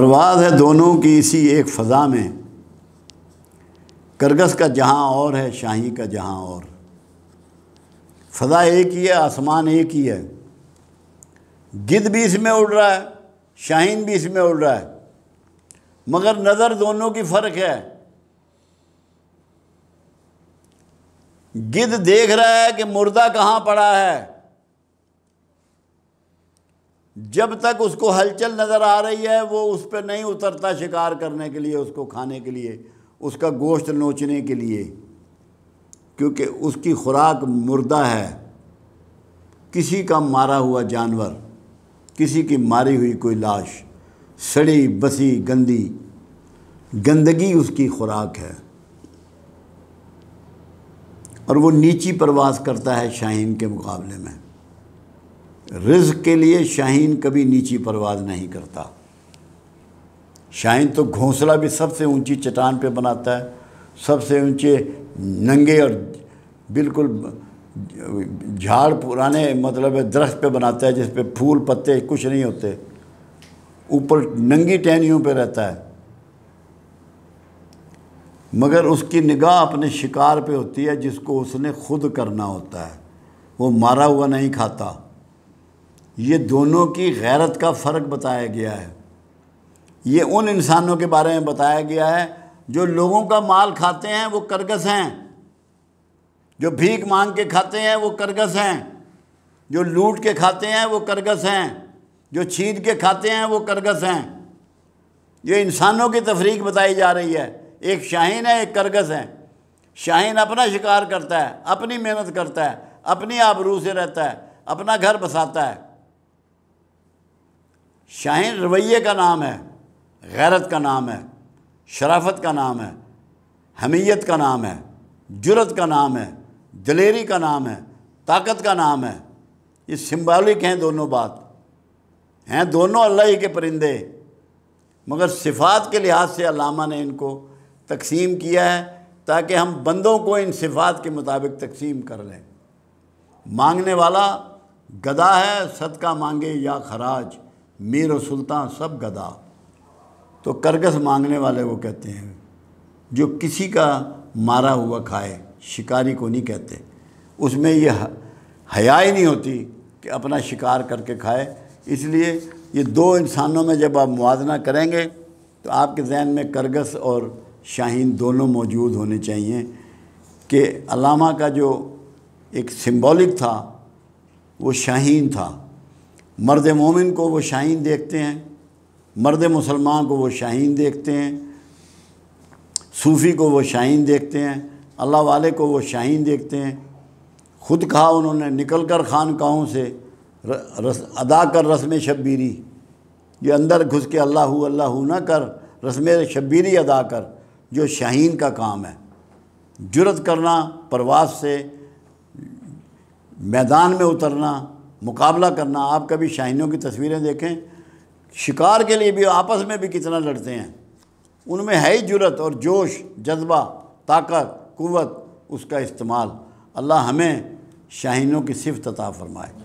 परवाज है दोनों की इसी एक फ़ज़ा में करगस का जहाँ और है शाही का जहाँ और फ़ज़ा एक ही है आसमान एक ही है गिद भी इसमें उड़ रहा है शाहीन भी इसमें उड़ रहा है मगर नज़र दोनों की फ़र्क है गिद देख रहा है कि मुर्दा कहाँ पड़ा है जब तक उसको हलचल नज़र आ रही है वो उस पर नहीं उतरता शिकार करने के लिए उसको खाने के लिए उसका गोश्त नोचने के लिए क्योंकि उसकी खुराक मुर्दा है किसी का मारा हुआ जानवर किसी की मारी हुई कोई लाश सड़ी बसी गंदी गंदगी उसकी खुराक है और वो नीची प्रवास करता है शाहीन के मुकाबले में रिज के लिए शाहीन कभी नीची परवाज नहीं करता शाहीन तो घोंसला भी सबसे ऊंची चट्टान पे बनाता है सबसे ऊंचे नंगे और बिल्कुल झाड़ पुराने मतलब दरख्त पे बनाता है जिस पे फूल पत्ते कुछ नहीं होते ऊपर नंगी टहनियों पे रहता है मगर उसकी निगाह अपने शिकार पे होती है जिसको उसने खुद करना होता है वो मारा हुआ नहीं खाता ये दोनों की गैरत का फ़र्क बताया गया है ये उन इंसानों के बारे में बताया गया है जो लोगों का माल खाते हैं वो करगस हैं जो भीख मांग के खाते हैं वो करगस हैं जो लूट के खाते हैं वो करगस हैं जो छीन के खाते हैं वो करगस हैं ये इंसानों की तफरीक बताई जा रही है एक शाहीन है एक करगस है शाहीन अपना शिकार करता है अपनी मेहनत करता है अपनी आबरू से रहता है अपना घर बसाता है शाहीन रवैये का नाम है गैरत का नाम है शराफत का नाम है हमीयत का नाम है जुरत का नाम है दलेरी का नाम है ताकत का नाम है ये सिम्बॉलिक हैं दोनों बात हैं दोनों अल्लाह ही के परिंदे मगर सिफात के लिहाज से अलामा ने इनको तकसीम किया है ताकि हम बंदों को इन सिफात के मुताबिक तकसीम कर लें मांगने वाला गदा है सदका मांगे या खराज मीर और सुल्तान सब गदा तो करगस मांगने वाले को कहते हैं जो किसी का मारा हुआ खाए शिकारी को नहीं कहते उसमें ये हया ही नहीं होती कि अपना शिकार करके खाए इसलिए ये दो इंसानों में जब आप मुआजना करेंगे तो आपके जहन में करगस और शाहीन दोनों मौजूद होने चाहिए कि अलामा का जो एक सिंबॉलिक था वो शाहीन था मर्द मोमिन को वो शाहीन देखते हैं मर्द मुसलमान को वो शाहीन देखते हैं सूफ़ी को वो शाहीन देखते हैं अल्लाह वाले को वो शाहीन देखते हैं खुद कहा उन्होंने निकल कर खानकाहों से रस अदा कर रस्म शब्बीरी ये अंदर घुस के अल्लाह अल्लाह ना कर रस्म शब्बीरी अदा कर जो शाहीन का काम है जुरत करना प्रवास से मैदान में उतरना मुकाबला करना आप कभी शाहीनों की तस्वीरें देखें शिकार के लिए भी आपस में भी कितना लड़ते हैं उनमें है ही जुरत और जोश जज्बा ताकत कुत उसका इस्तेमाल अल्लाह हमें शाहीनों की सिफ तता फरमाए